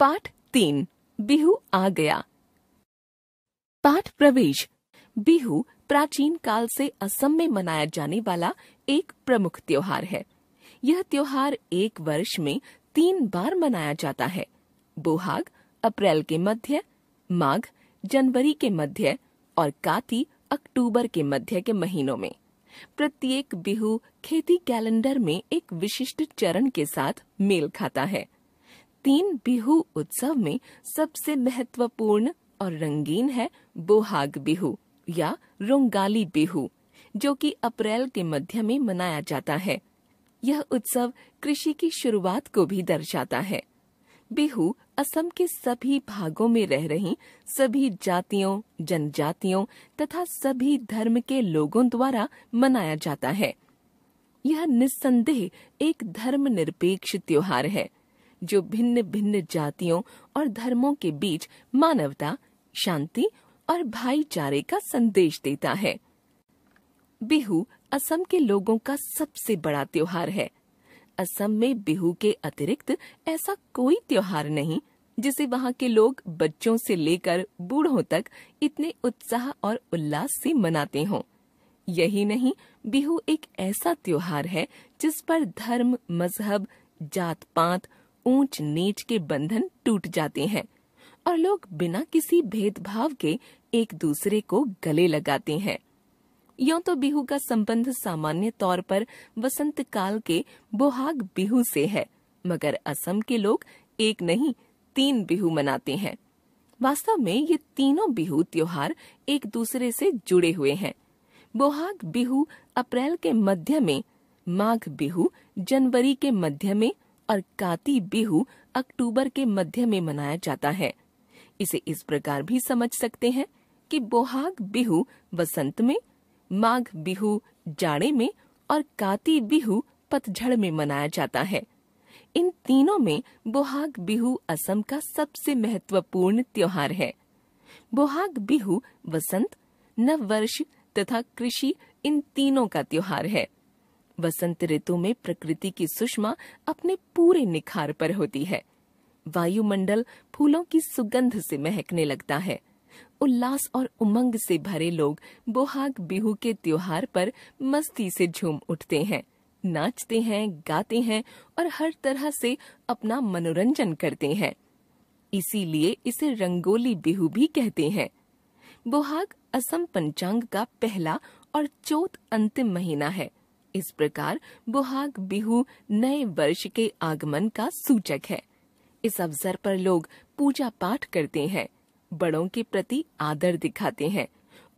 पाठ तीन बिहू आ गया पाठ प्रवेश बिहू प्राचीन काल से असम में मनाया जाने वाला एक प्रमुख त्योहार है यह त्योहार एक वर्ष में तीन बार मनाया जाता है बोहाग अप्रैल के मध्य माघ जनवरी के मध्य और काती अक्टूबर के मध्य के महीनों में प्रत्येक बिहू खेती कैलेंडर में एक विशिष्ट चरण के साथ मेल खाता है तीन बिहू उत्सव में सबसे महत्वपूर्ण और रंगीन है बोहाग बिहू या रोंगाली बिहू जो कि अप्रैल के मध्य में मनाया जाता है यह उत्सव कृषि की शुरुआत को भी दर्शाता है बिहू असम के सभी भागों में रह रही सभी जातियों जनजातियों तथा सभी धर्म के लोगों द्वारा मनाया जाता है यह निस्संदेह एक धर्मनिरपेक्ष त्योहार है जो भिन्न भिन्न जातियों और धर्मों के बीच मानवता शांति और भाईचारे का संदेश देता है बिहू असम के लोगों का सबसे बड़ा त्योहार है असम में बिहू के अतिरिक्त ऐसा कोई त्योहार नहीं जिसे वहाँ के लोग बच्चों से लेकर बूढ़ों तक इतने उत्साह और उल्लास से मनाते हों। यही नहीं बिहू एक ऐसा त्योहार है जिस पर धर्म मजहब जात पात ऊंच नीच के बंधन टूट जाते हैं और लोग बिना किसी भेदभाव के एक दूसरे को गले लगाते हैं यो तो बिहू का संबंध सामान्य तौर पर वसंत काल के बोहाग बिहू से है मगर असम के लोग एक नहीं तीन बिहू मनाते हैं वास्तव में ये तीनों बिहू त्योहार एक दूसरे से जुड़े हुए हैं बोहाग बिहू अप्रैल के मध्य में माघ बिहू जनवरी के मध्य में और काती बिहू अक्टूबर के मध्य में मनाया जाता है इसे इस प्रकार भी समझ सकते हैं कि बोहाग बिहू वसंत में माघ बिहू जाड़े में और काती बिहू पतझड़ में मनाया जाता है इन तीनों में बोहाग बिहू असम का सबसे महत्वपूर्ण त्योहार है बोहाग बिहू वसंत नववर्ष तथा कृषि इन तीनों का त्योहार है वसंत ऋतु में प्रकृति की सुषमा अपने पूरे निखार पर होती है वायुमंडल फूलों की सुगंध से महकने लगता है उल्लास और उमंग से भरे लोग बोहाग बिहू के त्योहार पर मस्ती से झूम उठते हैं नाचते हैं गाते हैं और हर तरह से अपना मनोरंजन करते हैं इसीलिए इसे रंगोली बिहू भी कहते हैं बोहाग असम पंचांग का पहला और चौथ अंतिम महीना है इस प्रकार बुहाग बिहू नए वर्ष के आगमन का सूचक है इस अवसर पर लोग पूजा पाठ करते हैं बड़ों के प्रति आदर दिखाते हैं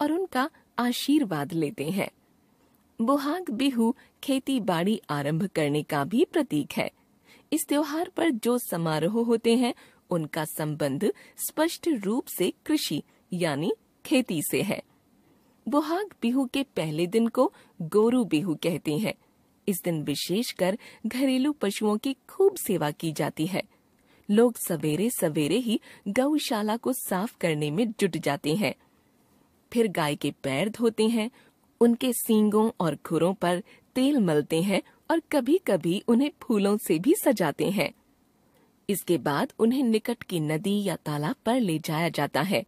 और उनका आशीर्वाद लेते हैं बुहाग बिहू खेती बाड़ी आरम्भ करने का भी प्रतीक है इस त्योहार पर जो समारोह होते हैं उनका संबंध स्पष्ट रूप से कृषि यानी खेती से है बोहाग बिहू के पहले दिन को गोरू बिहू कहते हैं। इस दिन विशेषकर घरेलू पशुओं की खूब सेवा की जाती है लोग सवेरे सवेरे ही गौशाला को साफ करने में जुट जाते हैं फिर गाय के पैर धोते हैं उनके सींगों और खुरों पर तेल मलते हैं और कभी कभी उन्हें फूलों से भी सजाते हैं इसके बाद उन्हें निकट की नदी या तालाब पर ले जाया जाता है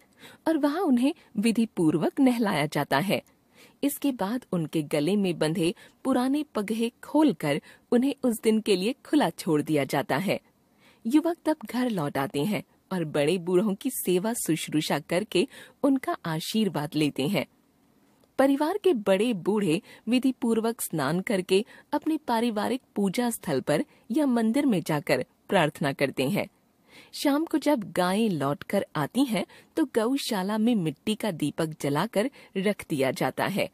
और वहां उन्हें विधि पूर्वक नहलाया जाता है इसके बाद उनके गले में बंधे पुराने पगहे खोलकर उन्हें उस दिन के लिए खुला छोड़ दिया जाता है युवक तब घर लौट आते हैं और बड़े बूढ़ों की सेवा शुश्रूषा करके उनका आशीर्वाद लेते हैं परिवार के बड़े बूढ़े विधि पूर्वक स्नान करके अपने पारिवारिक पूजा स्थल पर या मंदिर में जाकर प्रार्थना करते हैं शाम को जब गायें लौटकर आती हैं तो गौशाला में मिट्टी का दीपक जलाकर रख दिया जाता है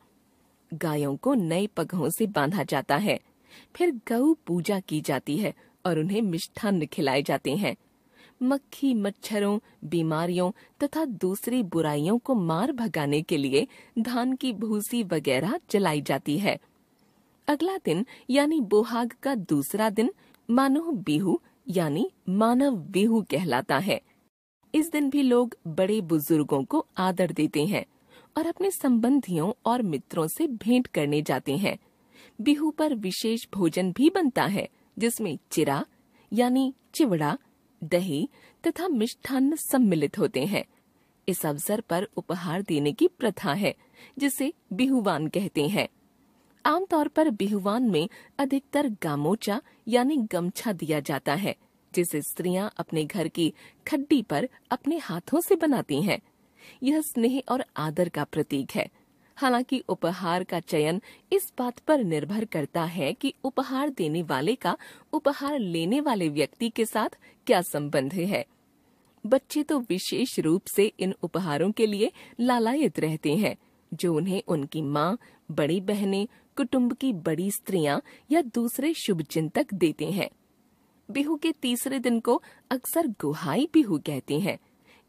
गायों को नए पगहों से बांधा जाता है फिर गौ पूजा की जाती है और उन्हें मिष्ठान खिलाए जाते हैं मक्खी मच्छरों बीमारियों तथा दूसरी बुराइयों को मार भगाने के लिए धान की भूसी वगैरह जलाई जाती है अगला दिन यानी बोहाग का दूसरा दिन मानो बिहू यानी मानव बिहू कहलाता है इस दिन भी लोग बड़े बुजुर्गों को आदर देते हैं और अपने संबंधियों और मित्रों से भेंट करने जाते हैं बिहू पर विशेष भोजन भी बनता है जिसमें चिरा यानी चिवड़ा दही तथा मिष्ठान्न सम्मिलित होते हैं इस अवसर पर उपहार देने की प्रथा है जिसे बिहुवान कहते हैं आमतौर पर बिहुवान में अधिकतर गामोचा यानी गमछा दिया जाता है जिसे स्त्रियां अपने घर की खड्डी पर अपने हाथों से बनाती हैं। यह स्नेह और आदर का प्रतीक है हालांकि उपहार का चयन इस बात पर निर्भर करता है कि उपहार देने वाले का उपहार लेने वाले व्यक्ति के साथ क्या संबंध है बच्चे तो विशेष रूप से इन उपहारों के लिए लालायित रहते हैं जो उन्हें उनकी माँ बड़ी बहनें कुटुंब की बड़ी स्त्रियां या दूसरे शुभ चिंतक देते हैं बिहू के तीसरे दिन को अक्सर गुहाई बिहू कहते हैं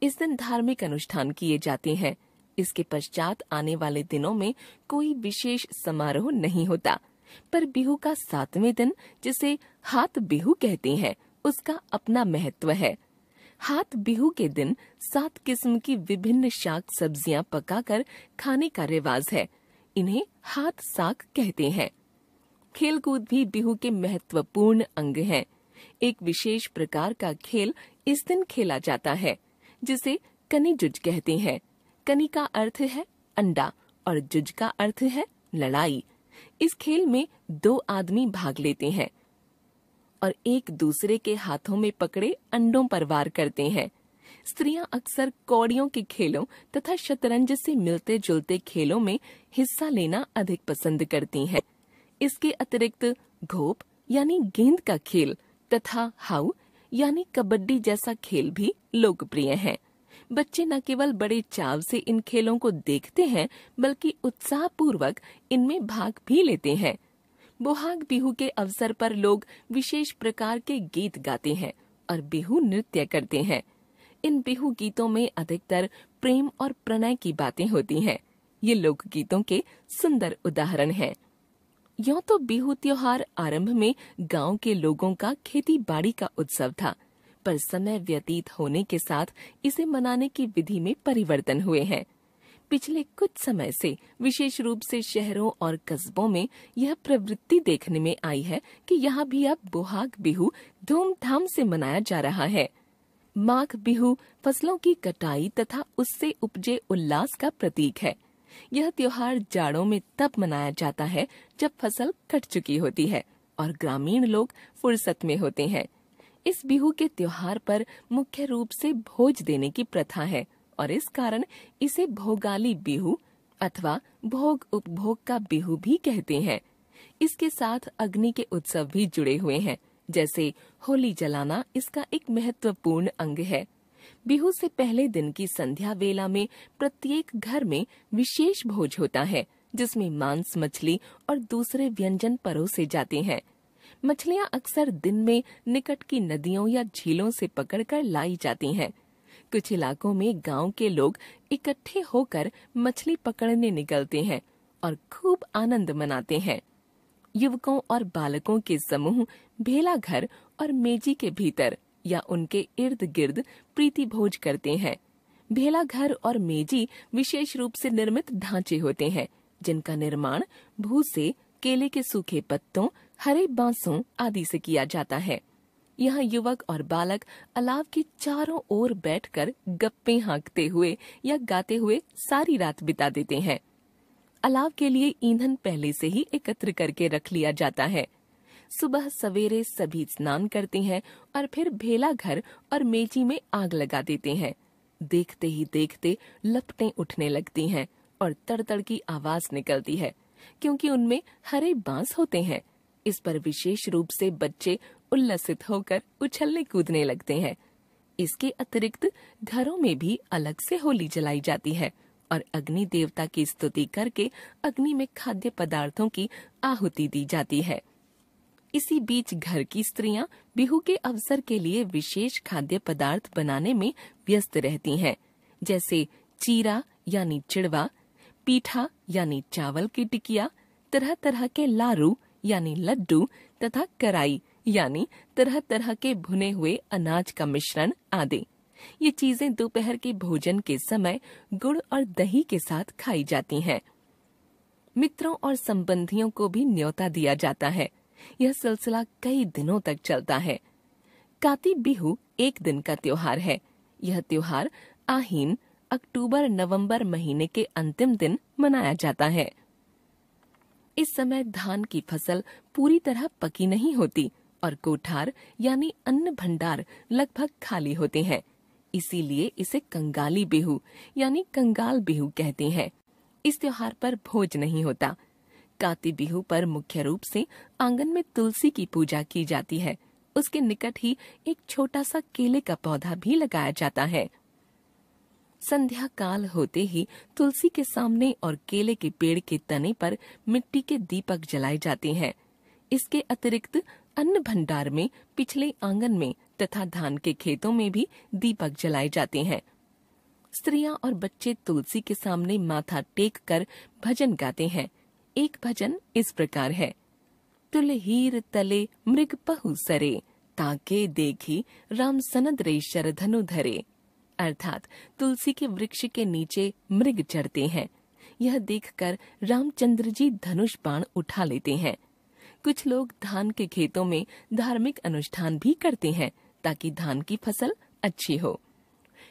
इस दिन धार्मिक अनुष्ठान किए जाते हैं इसके पश्चात आने वाले दिनों में कोई विशेष समारोह नहीं होता पर बिहू का सातवें दिन जिसे हाथ बिहू कहते हैं उसका अपना महत्व है हाथ बिहू के दिन सात किस्म की विभिन्न शाक सब्जियां पकाकर खाने का रिवाज है इन्हें हाथ साक कहते हैं खेलकूद भी बिहू के महत्वपूर्ण अंग हैं। एक विशेष प्रकार का खेल इस दिन खेला जाता है जिसे कनी जुज कहते हैं कनी का अर्थ है अंडा और जुज का अर्थ है लड़ाई इस खेल में दो आदमी भाग लेते हैं और एक दूसरे के हाथों में पकड़े अंडों पर वार करते हैं स्त्रियां अक्सर कौड़ियों के खेलों तथा शतरंज से मिलते जुलते खेलों में हिस्सा लेना अधिक पसंद करती हैं। इसके अतिरिक्त घोप यानी गेंद का खेल तथा हाउ यानी कबड्डी जैसा खेल भी लोकप्रिय है बच्चे न केवल बड़े चाव से इन खेलों को देखते हैं बल्कि उत्साह पूर्वक इनमें भाग भी लेते हैं बोहाग बिहू के अवसर पर लोग विशेष प्रकार के गीत गाते हैं और बिहू नृत्य करते हैं इन बिहू गीतों में अधिकतर प्रेम और प्रणय की बातें होती हैं ये लोक गीतों के सुंदर उदाहरण हैं यो तो बिहू त्योहार आरंभ में गांव के लोगों का खेती बाड़ी का उत्सव था पर समय व्यतीत होने के साथ इसे मनाने की विधि में परिवर्तन हुए हैं पिछले कुछ समय से विशेष रूप से शहरों और कस्बों में यह प्रवृत्ति देखने में आई है कि यहाँ भी अब बोहाग बिहू धूमधाम से मनाया जा रहा है माघ बिहू फसलों की कटाई तथा उससे उपजे उल्लास का प्रतीक है यह त्योहार जाड़ों में तब मनाया जाता है जब फसल कट चुकी होती है और ग्रामीण लोग फुर्सत में होते हैं इस बिहू के त्योहार पर मुख्य रूप से भोज देने की प्रथा है और इस कारण इसे भोगाली बिहू अथवा भोग उपभोग का बिहू भी कहते हैं इसके साथ अग्नि के उत्सव भी जुड़े हुए हैं जैसे होली जलाना इसका एक महत्वपूर्ण अंग है बिहू से पहले दिन की संध्या वेला में प्रत्येक घर में विशेष भोज होता है जिसमें मांस मछली और दूसरे व्यंजन परोसे जाते हैं मछलियाँ अक्सर दिन में निकट की नदियों या झीलों से पकड़कर लाई जाती हैं। कुछ इलाकों में गांव के लोग इकट्ठे होकर मछली पकड़ने निकलते हैं और खूब आनंद मनाते हैं युवकों और बालकों के समूह भेला घर और मेजी के भीतर या उनके इर्द गिर्द प्रीति भोज करते हैं भेला घर और मेजी विशेष रूप से निर्मित ढांचे होते हैं जिनका निर्माण भूसे केले के सूखे पत्तों हरे बांसों आदि से किया जाता है यहाँ युवक और बालक अलाव के चारों ओर बैठकर गप्पे हाँकते हुए या गाते हुए सारी रात बिता देते हैं अलाव के लिए ईंधन पहले से ही एकत्र करके रख लिया जाता है सुबह सवेरे सभी स्नान करते हैं और फिर भेला घर और मेची में आग लगा देते हैं देखते ही देखते लपटे उठने लगती हैं और तड़तड़ की आवाज निकलती है क्योंकि उनमें हरे बांस होते हैं इस पर विशेष रूप से बच्चे उल्लसित होकर उछलने कूदने लगते हैं इसके अतिरिक्त घरों में भी अलग से होली जलाई जाती है और अग्नि देवता की स्तुति करके अग्नि में खाद्य पदार्थों की आहुति दी जाती है इसी बीच घर की स्त्रियां बिहू के अवसर के लिए विशेष खाद्य पदार्थ बनाने में व्यस्त रहती हैं, जैसे चीरा यानी चिड़वा पीठा यानी चावल की टिकिया तरह तरह के लारू यानी लड्डू तथा कराई यानी तरह तरह के भुने हुए अनाज का मिश्रण आदि ये चीजें दोपहर के भोजन के समय गुड़ और दही के साथ खाई जाती हैं। मित्रों और संबंधियों को भी न्योता दिया जाता है यह सिलसिला कई दिनों तक चलता है काती बिहू एक दिन का त्योहार है यह त्योहार आहीन अक्टूबर नवंबर महीने के अंतिम दिन मनाया जाता है इस समय धान की फसल पूरी तरह पकी नहीं होती और कोठार यानी अन्न भंडार लगभग खाली होते हैं इसीलिए इसे कंगाली बिहू यानी कंगाल बिहू कहते हैं इस त्योहार पर भोज नहीं होता काती बिहू पर मुख्य रूप से आंगन में तुलसी की पूजा की जाती है उसके निकट ही एक छोटा सा केले का पौधा भी लगाया जाता है संध्या काल होते ही तुलसी के सामने और केले के पेड़ के तने पर मिट्टी के दीपक जलाए जाते हैं इसके अतिरिक्त अन्न भंडार में पिछले आंगन में तथा धान के खेतों में भी दीपक जलाए जाते हैं स्त्रियां और बच्चे तुलसी के सामने माथा टेक कर भजन गाते हैं एक भजन इस प्रकार है तुल हीर तले मृग पहु सरे ताके देखी राम सनद रे शरधनु धरे अर्थात तुलसी के वृक्ष के नीचे मृग चढ़ते हैं यह देखकर रामचंद्र जी धनुष बाण उठा लेते हैं कुछ लोग धान के खेतों में धार्मिक अनुष्ठान भी करते हैं ताकि धान की फसल अच्छी हो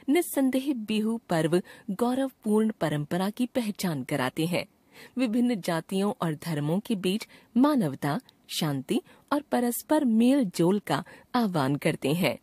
निस्संदेह बिहू पर्व गौरवपूर्ण परंपरा की पहचान कराते हैं विभिन्न जातियों और धर्मों के बीच मानवता शांति और परस्पर मेल जोल का आह्वान करते हैं